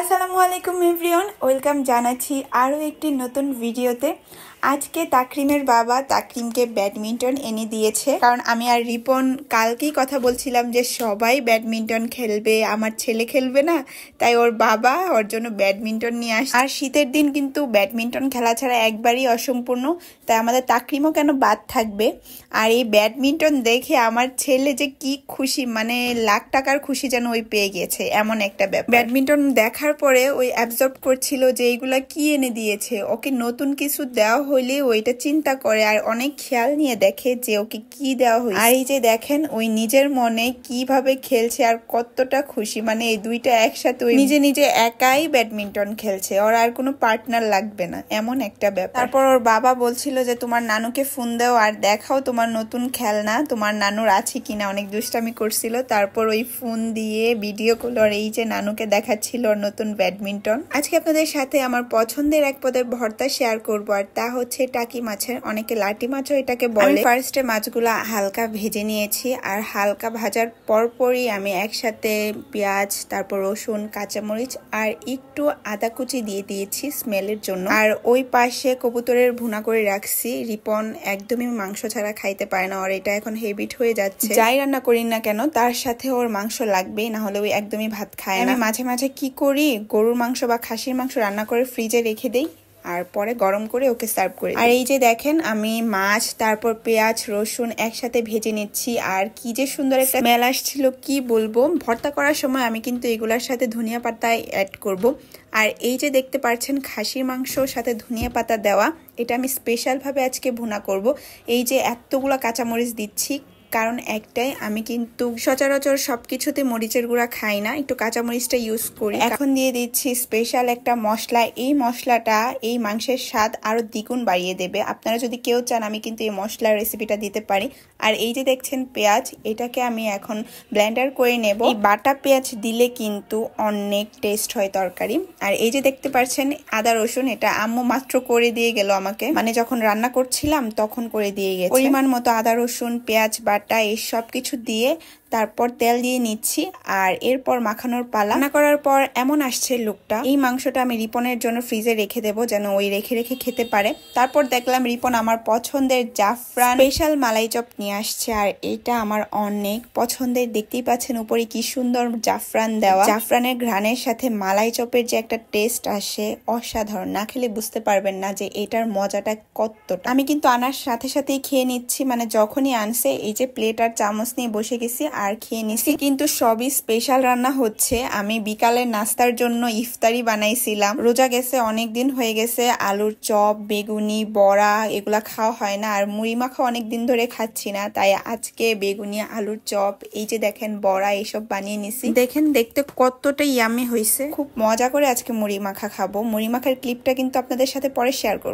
আসসালামু আলাইকুম everyone welcome জানাচ্ছি আরও একটি নতুন ভিডিওতে আজকে তাকরিমের বাবা তাকরিমকে ব্যাডমিন্টন এনে দিয়েছে কারণ আমি আর রিপন কালকেই কথা বলছিলাম যে সবাই ব্যাডমিন্টন খেলবে আমার ছেলে খেলবে না তাই ওর বাবা ওর জন্য ব্যাডমিন্টন নিয়ে আসে আর শীতের দিন কিন্তু ব্যাডমিন্টন খেলা ছাড়া একবারই অসম্পূর্ণ তাই আমাদের তাকরিমও কেন বাদ থাকবে আর এই ব্যাডমিন্টন দেখে আমার ছেলে যে কি খুশি মানে লাখ টাকার খুশি যেন ওই পেয়ে গিয়েছে এমন একটা ব্যাপার ব্যাডমিন্টন দেখার পরে ওই অ্যাবজর্ব করছিল যে এইগুলা কি এনে দিয়েছে ওকে নতুন কিছু দেওয়া হইলে ও এটা চিন্তা করে আর অনেক খেয়াল নিয়ে দেখে যে ওকে কি দেওয়া হয়েছে আর এই যে দেখেন ওই নিজের মনে কিভাবে খেলছে আর কতটা খুশি মানে এই দুইটা একসাথে নিজে নিজে একাই ব্যাডমিন্টন খেলছে ওর আর কোনো পার্টনার লাগবে না এমন একটা ব্যাপার তারপর ওর বাবা বলছিল যে তোমার নানুকে ফোন দাও আর দেখাও তোমার নতুন খেলনা তোমার নানুর আছে কিনা অনেক দুষ্টামি করছিল তারপর ওই ফোন দিয়ে ভিডিও কল আর এই যে নানুকে দেখাচ্ছিল ওর নতুন ব্যাডমিন্টন আজকে আপনাদের সাথে আমার পছন্দের এক পদের ভর্তা শেয়ার করবো আর তা হচ্ছে টাকি মাছের অনেকে লাটি মাছও এটাকে বলে ফার্স্টে মাছগুলো হালকা ভেজে নিয়েছি আর হালকা ভাজার পরপরই আমি একসাথে পেঁয়াজ তারপর রসুন কাঁচামরিচ আর একটু আদা কুচি দিয়ে দিয়েছি স্মেলের জন্য আর ওই পাশে কবুতরের ভুনা করে রাখছি রিপন একদমই মাংস ছাড়া খাইতে পারে না ওর এটা এখন হেবিট হয়ে যাচ্ছে যাই রান্না করি না কেন তার সাথে ওর মাংস লাগবেই না হলে ওই একদমই ভাত খায় না মাঝে মাঝে কি করি গরুর মাংস বা খাসির মাংস রান্না করে ফ্রিজে রেখে দেয় আর পরে গরম করে ওকে সার্ভ করে আর এই যে দেখেন আমি মাছ তারপর পেঁয়াজ রসুন একসাথে ভেজে নিচ্ছি আর কি যে সুন্দর একটা স্মেল আসছিল কি বলবো ভর্তা করার সময় আমি কিন্তু এগুলার সাথে ধনিয়া পাতা অ্যাড করব। আর এই যে দেখতে পাচ্ছেন খাসির মাংস সাথে ধনিয়া পাতা দেওয়া এটা আমি স্পেশালভাবে আজকে ভুনা করব। এই যে এতগুলো কাঁচামরিচ দিচ্ছি কারণ একটাই আমি কিন্তু সচরাচর সব কিছুতে মরিচের গুঁড়া খাই না একটু কাঁচামরিচটা ইউজ করি এখন দিয়ে দিচ্ছি স্পেশাল একটা মশলা এই মশলাটা এই মাংসের স্বাদ আরও দ্বিগুণ বাড়িয়ে দেবে আপনারা যদি কেউ চান আমি কিন্তু এই মশলার রেসিপিটা দিতে পারি আর এই যে দেখছেন পেঁয়াজ এটাকে আমি এখন ব্ল্যান্ডার করে নেব এই বাটা পেঁয়াজ দিলে কিন্তু অনেক টেস্ট হয় তরকারি আর এই যে দেখতে পাচ্ছেন আদা রসুন এটা আম্মু মাত্র করে দিয়ে গেল আমাকে মানে যখন রান্না করছিলাম তখন করে দিয়ে গেছে পরিমাণ মতো আদা রসুন পেঁয়াজ বাটা বাটা এই সব কিছু দিয়ে তারপর তেল দিয়ে নিচ্ছি আর এরপর মাখানোর পালা রান্না করার পর এমন আসছে লুকটা এই মাংসটা আমি রিপনের জন্য ফ্রিজে রেখে দেবো যেন ওই রেখে রেখে খেতে পারে তারপর দেখলাম রিপন আমার পছন্দের জাফরান স্পেশাল মালাই চপ নিয়ে আসছে আর এটা আমার অনেক পছন্দের দেখতেই পাচ্ছেন উপরে কি সুন্দর জাফরান দেওয়া জাফরানের ঘ্রানের সাথে মালাই চপের যে একটা টেস্ট আসে অসাধারণ না খেলে বুঝতে পারবেন না যে এটার মজাটা কতটা আমি কিন্তু আনার সাথে সাথেই খেয়ে নিচ্ছি মানে যখনই আনছে এই যে প্লেট আর চামচ নিয়ে বসে গেছি আর আর খেয়ে নিছি কিন্তু সবই স্পেশাল রান্না হচ্ছে আমি বিকালে নাস্তার জন্য ইফতারি বানাইছিলাম রোজা গেছে অনেক দিন হয়ে গেছে আলুর চপ বেগুনি বড়া এগুলা খাওয়া হয় না আর মুড়ি মাখা অনেক দিন ধরে খাচ্ছি না তাই আজকে বেগুনি আলুর চপ এই যে দেখেন বড়া এইসব বানিয়ে নিছি দেখেন দেখতে কতটা ইয়ামি হয়েছে খুব মজা করে আজকে মুড়ি মাখা খাবো মুড়ি মাখার ক্লিপটা কিন্তু আপনাদের সাথে পরে শেয়ার করবো